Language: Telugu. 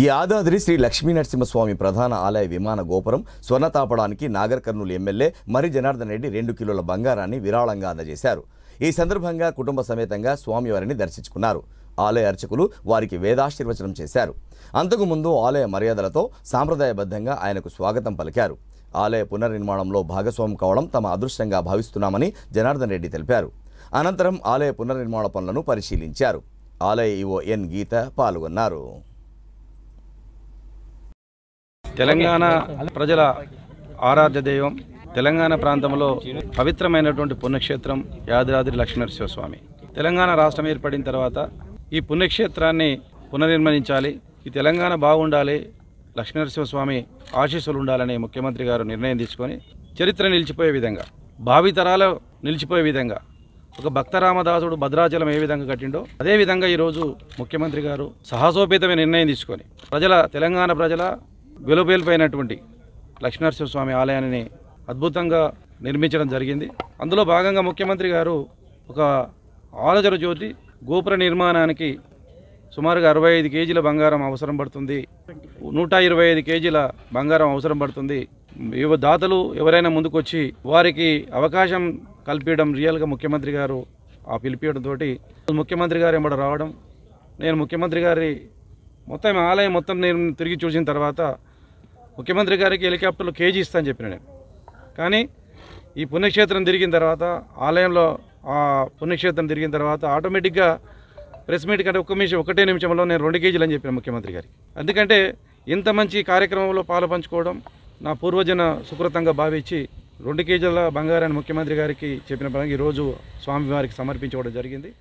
ఈ యాదాద్రి శ్రీ లక్ష్మీ నరసింహస్వామి ప్రధాన ఆలయ విమాన గోపురం స్వర్ణ తాపడానికి నాగర్ కర్నూలు ఎమ్మెల్యే మరి జనార్దన్ రెడ్డి రెండు కిలోల బంగారాన్ని విరాళంగా అందజేశారు ఈ సందర్భంగా కుటుంబ సమేతంగా స్వామివారిని దర్శించుకున్నారు ఆలయ అర్చకులు వారికి వేదాశీర్వచనం చేశారు అంతకుముందు ఆలయ మర్యాదలతో సాంప్రదాయబద్ధంగా ఆయనకు స్వాగతం పలికారు ఆలయ పునర్నిర్మాణంలో భాగస్వామి కావడం తమ అదృష్టంగా భావిస్తున్నామని జనార్దన్ రెడ్డి తెలిపారు అనంతరం ఆలయ పునర్నిర్మాణ పనులను పరిశీలించారు ఆలయ ఈవో ఎన్ గీత పాల్గొన్నారు తెలంగాణ ప్రజల ఆరాధ్య దైవం తెలంగాణ ప్రాంతంలో పవిత్రమైనటువంటి పుణ్యక్షేత్రం యాదాద్రి స్వామి తెలంగాణ రాష్ట్రం ఏర్పడిన తర్వాత ఈ పుణ్యక్షేత్రాన్ని పునర్నిర్మించాలి ఈ తెలంగాణ బాగుండాలి స్వామి ఆశీస్సులు ఉండాలని ముఖ్యమంత్రి గారు నిర్ణయం తీసుకొని చరిత్ర నిలిచిపోయే విధంగా భావితరాలు నిలిచిపోయే విధంగా ఒక భక్త రామదాసుడు భద్రాచలం ఏ విధంగా కట్టిండో అదే విధంగా ఈరోజు ముఖ్యమంత్రి గారు సాహసోపేతమైన నిర్ణయం తీసుకొని ప్రజల తెలంగాణ ప్రజల లక్ష్మీనరసింహ స్వామి ఆలయాన్ని అద్భుతంగా నిర్మించడం జరిగింది అందులో భాగంగా ముఖ్యమంత్రి గారు ఒక ఆలోచన జ్యోతి గోపుర నిర్మాణానికి సుమారుగా అరవై ఐదు కేజీల బంగారం అవసరం పడుతుంది నూట ఇరవై ఐదు కేజీల బంగారం అవసరం పడుతుంది యువ దాతలు ఎవరైనా ముందుకొచ్చి వారికి అవకాశం కల్పించడం రియల్గా ముఖ్యమంత్రి గారు ఆ పిలిపించడంతో ముఖ్యమంత్రి గారు ఎంబడ రావడం నేను ముఖ్యమంత్రి గారి మొత్తం ఆలయం మొత్తం నేను తిరిగి చూసిన తర్వాత ముఖ్యమంత్రి గారికి హెలికాప్టర్లు కేజీ ఇస్తా అని చెప్పిన నేను కానీ ఈ పుణ్యక్షేత్రం తిరిగిన తర్వాత ఆలయంలో ఆ పుణ్యక్షేత్రం తిరిగిన తర్వాత ఆటోమేటిక్గా ప్రెస్ మీట్ కంటే ఒక్క నిమిషం ఒకటే నిమిషంలో నేను రెండు కేజీలు అని చెప్పిన ముఖ్యమంత్రి గారికి ఎందుకంటే ఇంత మంచి కార్యక్రమంలో పాలు పంచుకోవడం నా పూర్వజన సుకృతంగా భావించి రెండు కేజీల బంగారాన్ని ముఖ్యమంత్రి గారికి చెప్పిన పరంగా ఈరోజు స్వామివారికి సమర్పించుకోవడం జరిగింది